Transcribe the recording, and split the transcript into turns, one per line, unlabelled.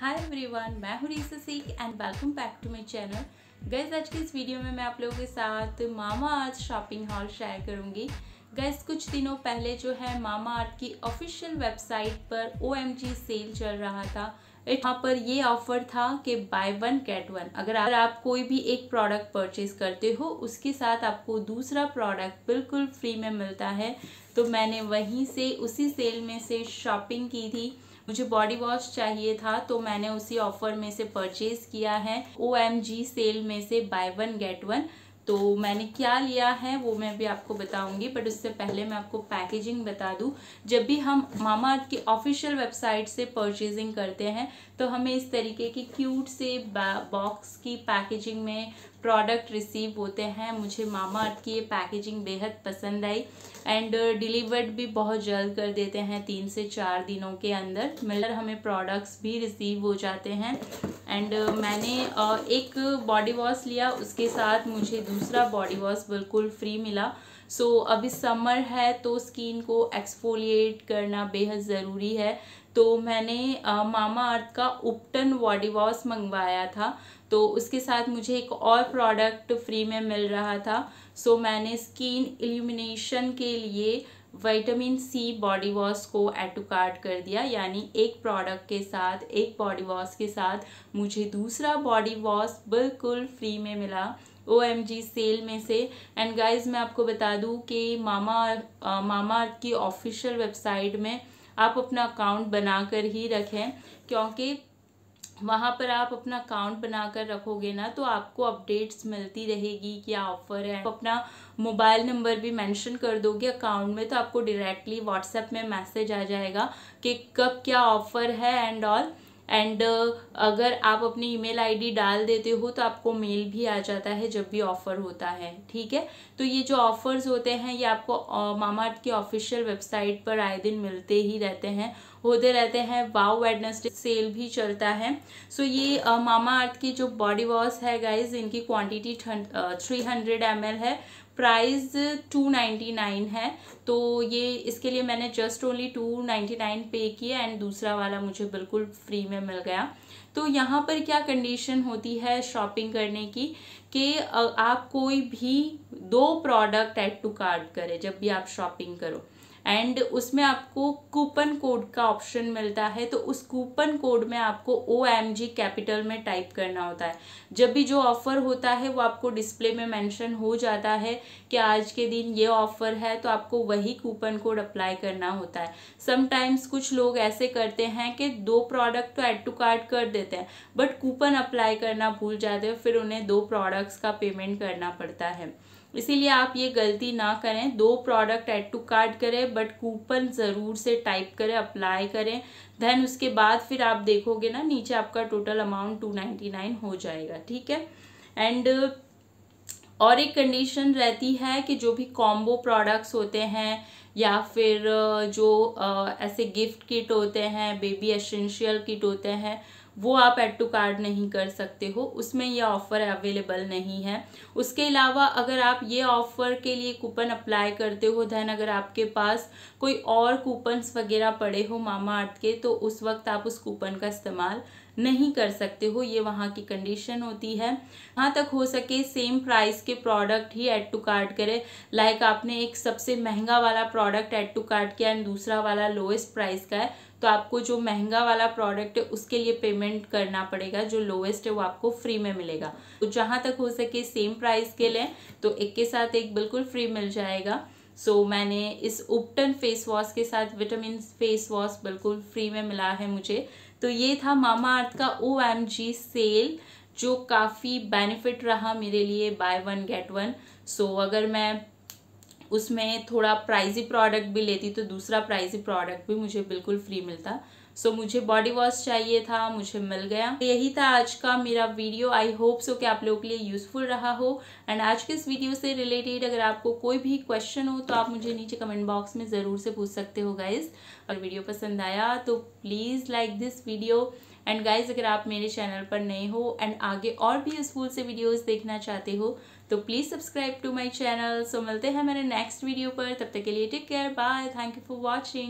hi everyone मैं हूँ सीख and welcome back to my channel guys आज की इस वीडियो में मैं आप लोगों के साथ Mamaearth shopping haul share करूँगी गैस कुछ दिनों पहले जो है मामा आर्थ की ऑफिशियल वेबसाइट पर ओ सेल चल रहा था यहाँ पर ये ऑफर था कि बाय वन गेट वन अगर आप कोई भी एक प्रोडक्ट परचेज करते हो उसके साथ आपको दूसरा प्रोडक्ट बिल्कुल फ्री में मिलता है तो मैंने वहीं से उसी सेल में से शॉपिंग की थी मुझे बॉडी वॉश चाहिए था तो मैंने उसी ऑफर में से परचेज किया है ओ सेल में से बाय वन गेट वन तो मैंने क्या लिया है वो मैं भी आपको बताऊंगी बट उससे पहले मैं आपको पैकेजिंग बता दूं जब भी हम मामा की ऑफिशियल वेबसाइट से परचेजिंग करते हैं तो हमें इस तरीके की क्यूट से बॉक्स की पैकेजिंग में प्रोडक्ट रिसीव होते हैं मुझे मामा अर्थ की ये पैकेजिंग बेहद पसंद आई एंड डिलीवर्ड uh, भी बहुत जल्द कर देते हैं तीन से चार दिनों के अंदर मिलर हमें प्रोडक्ट्स भी रिसीव हो जाते हैं एंड uh, मैंने uh, एक बॉडी वॉश लिया उसके साथ मुझे दूसरा बॉडी वॉश बिल्कुल फ्री मिला सो so, अभी समर है तो स्किन को एक्सफोलिएट करना बेहद ज़रूरी है तो मैंने मामा अर्थ का उपटन बॉडी वॉश मंगवाया था तो उसके साथ मुझे एक और प्रोडक्ट फ्री में मिल रहा था सो मैंने स्किन इल्यूमिनेशन के लिए विटामिन सी बॉडी वॉश को एड टू कार्ट कर दिया यानी एक प्रोडक्ट के साथ एक बॉडी वॉश के साथ मुझे दूसरा बॉडी वॉश बिल्कुल फ्री में मिला ओ एम जी सेल में से एंड गाइज मैं आपको बता दूँ कि मामा आ, मामा की ऑफिशियल वेबसाइट में आप अपना अकाउंट बना कर ही रखें क्योंकि वहाँ पर आप अपना अकाउंट बनाकर रखोगे ना तो आपको अपडेट्स मिलती रहेगी क्या ऑफर है आप अपना मोबाइल नंबर भी मेंशन कर दोगे अकाउंट में तो आपको डायरेक्टली व्हाट्सएप में मैसेज आ जाएगा कि कब क्या ऑफर है एंड ऑल एंड uh, अगर आप अपनी ईमेल आईडी डाल देते हो तो आपको मेल भी आ जाता है जब भी ऑफ़र होता है ठीक है तो ये जो ऑफ़र्स होते हैं ये आपको मामा की ऑफिशियल वेबसाइट पर आए दिन मिलते ही रहते हैं होते रहते हैं वाव वेडनेसडे सेल भी चलता है सो ये मामा अर्थ की जो बॉडी वॉश है गाइज इनकी क्वांटिटी थ्री हंड्रेड एम है प्राइस टू नाइन्टी नाइन है तो ये इसके लिए मैंने just only two ninety nine पे किया एंड दूसरा वाला मुझे बिल्कुल फ्री में मिल गया तो यहाँ पर क्या कंडीशन होती है शॉपिंग करने की कि आप कोई भी दो प्रोडक्ट ऐड टू कार्ड करें जब भी आप शॉपिंग करो एंड उसमें आपको कूपन कोड का ऑप्शन मिलता है तो उस कूपन कोड में आपको ओ एम जी कैपिटल में टाइप करना होता है जब भी जो ऑफ़र होता है वो आपको डिस्प्ले में मेंशन हो जाता है कि आज के दिन ये ऑफ़र है तो आपको वही कूपन कोड अप्लाई करना होता है समटाइम्स कुछ लोग ऐसे करते हैं कि दो प्रोडक्ट तो एड टू कार्ड कर देते हैं बट कूपन अप्लाई करना भूल जाते हैं फिर उन्हें दो प्रोडक्ट्स का पेमेंट करना पड़ता है इसीलिए आप ये गलती ना करें दो प्रोडक्ट एड टू कार्ड करें बट कूपन ज़रूर से टाइप करें अप्लाई करें देन उसके बाद फिर आप देखोगे ना नीचे आपका total amount two ninety nine हो जाएगा ठीक है एंड और एक कंडीशन रहती है कि जो भी कॉम्बो प्रोडक्ट्स होते हैं या फिर जो ऐसे गिफ्ट किट होते हैं बेबी एसेंशियल किट होते हैं वो आप एड टू कार्ड नहीं कर सकते हो उसमें ये ऑफ़र अवेलेबल नहीं है उसके अलावा अगर आप ये ऑफ़र के लिए कूपन अप्लाई करते हो धैन अगर आपके पास कोई और कूपन्स वगैरह पड़े हो मामा अर्थ के तो उस वक्त आप उस कूपन का इस्तेमाल नहीं कर सकते हो ये वहाँ की कंडीशन होती है जहाँ तक हो सके सेम प्राइस के प्रोडक्ट ही ऐड टू कार्ट करें लाइक आपने एक सबसे महंगा वाला प्रोडक्ट ऐड टू कार्ट किया एंड दूसरा वाला लोएस्ट प्राइस का है तो आपको जो महंगा वाला प्रोडक्ट है उसके लिए पेमेंट करना पड़ेगा जो लोवेस्ट है वो आपको फ्री में मिलेगा तो जहाँ तक हो सके सेम प्राइस के लें तो एक के साथ एक बिल्कुल फ्री मिल जाएगा सो so, मैंने इस उपटन फेस वॉश के साथ विटामिन फेस वॉश बिल्कुल फ्री में मिला है मुझे तो ये था मामा अर्थ का ओ सेल जो काफ़ी बेनिफिट रहा मेरे लिए buy one get one so अगर मैं उसमें थोड़ा प्राइजी प्रोडक्ट भी लेती तो दूसरा प्राइजी प्रोडक्ट भी मुझे बिल्कुल फ्री मिलता सो so, मुझे बॉडी वॉश चाहिए था मुझे मिल गया तो यही था आज का मेरा वीडियो आई होप सो कि आप लोगों के लिए यूज़फुल रहा हो एंड आज के इस वीडियो से रिलेटेड अगर आपको कोई भी क्वेश्चन हो तो आप मुझे नीचे कमेंट बॉक्स में ज़रूर से पूछ सकते हो गाइज और वीडियो पसंद आया तो please like this video and guys अगर आप मेरे चैनल पर नए हो एंड आगे और भी यूजफुल से वीडियोस देखना चाहते हो तो please subscribe to my channel so मिलते हैं मेरे नेक्स्ट वीडियो पर तब तक के लिए take care bye thank you for watching